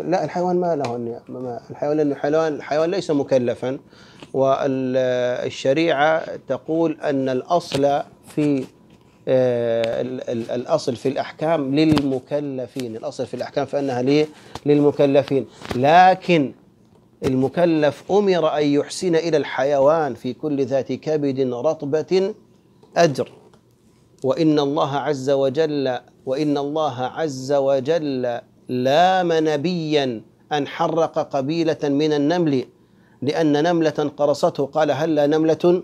لا الحيوان ما له الحيوان لأنه الحيوان الحيوان ليس مكلفا والشريعة تقول أن الأصل في آه، الأصل في الأحكام للمكلفين الأصل في الأحكام فأنها للمكلفين لكن المكلف أمر أن يحسن إلى الحيوان في كل ذات كبد رطبة أجر وإن الله عز وجل وإن الله عز وجل لام نبيا أن حرق قبيلة من النمل لأن نملة قرصته قال هل لا نملة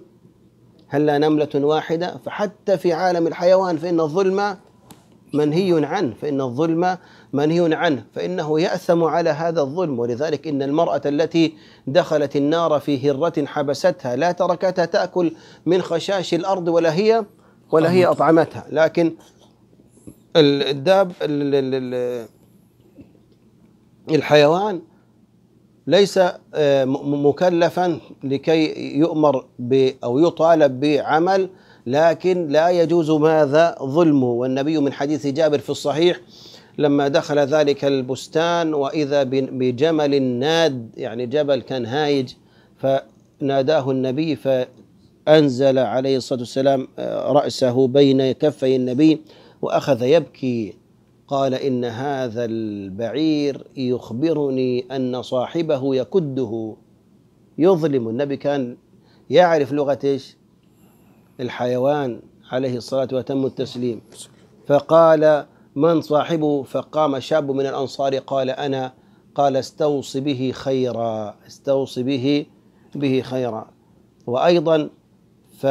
هل لا نملة واحدة فحتى في عالم الحيوان فإن الظلم منهي عنه فإن الظلم منهي عنه فإنه يأثم على هذا الظلم ولذلك إن المرأة التي دخلت النار في هرة حبستها لا تركتها تأكل من خشاش الأرض ولا هي ولا هي أطعمتها لكن الداب الحيوان ليس آه، مكلفا لكي يؤمر او يطالب بعمل لكن لا يجوز ماذا ظلمه والنبي من حديث جابر في الصحيح لما دخل ذلك البستان واذا بجمل ناد يعني جبل كان هايج فناداه النبي فانزل عليه الصلاه والسلام آه، راسه بين كفي النبي واخذ يبكي قال إن هذا البعير يخبرني أن صاحبه يكده يظلم النبي كان يعرف لغة إيش الحيوان عليه الصلاة وتم التسليم فقال من صاحبه فقام شاب من الأنصار قال أنا قال استوصي به خيرا استوصي به به خيرا وأيضا ف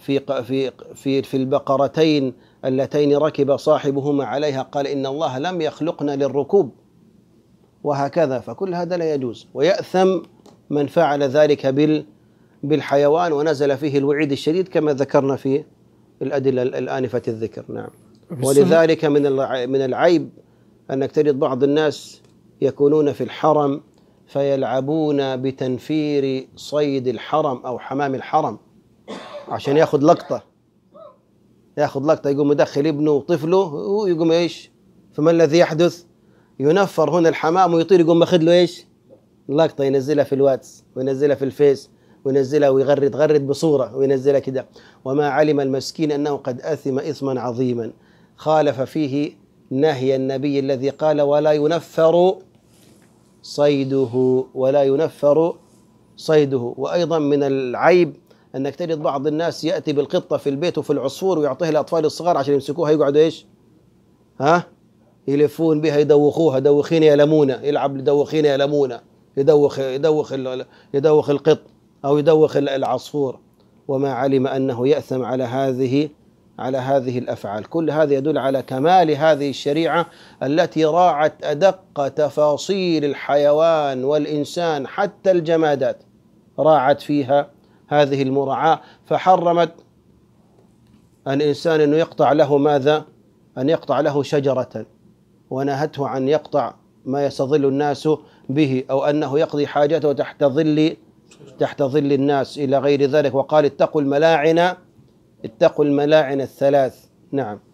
في في في في البقرتين اللتين ركب صاحبهما عليها قال ان الله لم يخلقنا للركوب وهكذا فكل هذا لا يجوز ويأثم من فعل ذلك بال بالحيوان ونزل فيه الوعيد الشديد كما ذكرنا في الأدلة الآنفة الذكر نعم ولذلك من من العيب أنك تجد بعض الناس يكونون في الحرم فيلعبون بتنفير صيد الحرم أو حمام الحرم عشان ياخد لقطه ياخد لقطه يقوم يدخل ابنه وطفله ويقوم ايش فما الذي يحدث ينفر هنا الحمام ويطير يقوم ماخذ له ايش لقطه ينزلها في الواتس وينزلها في الفيس وينزلها ويغرد غرد بصوره وينزلها كده وما علم المسكين انه قد اثم اثما عظيما خالف فيه نهي النبي الذي قال ولا ينفر صيده ولا ينفر صيده وايضا من العيب انك تجد بعض الناس ياتي بالقطه في البيت وفي العصفور ويعطيها الاطفال الصغار عشان يمسكوها يقعدوا ايش؟ ها؟ يلفون بها يدوخوها دوخين يا لمونه يلعب دوخين يا لمونه يدوخ يدوخ يدوخ القط او يدوخ العصفور وما علم انه ياثم على هذه على هذه الافعال، كل هذا يدل على كمال هذه الشريعه التي راعت ادق تفاصيل الحيوان والانسان حتى الجمادات راعت فيها هذه المراعاة فحرمت الإنسان أن يقطع له ماذا أن يقطع له شجرة ونهته عن يقطع ما يستظل الناس به أو أنه يقضي حاجته تحت ظل تحت ظل الناس إلى غير ذلك وقال اتقوا الملاعن اتقوا الملاعن الثلاث نعم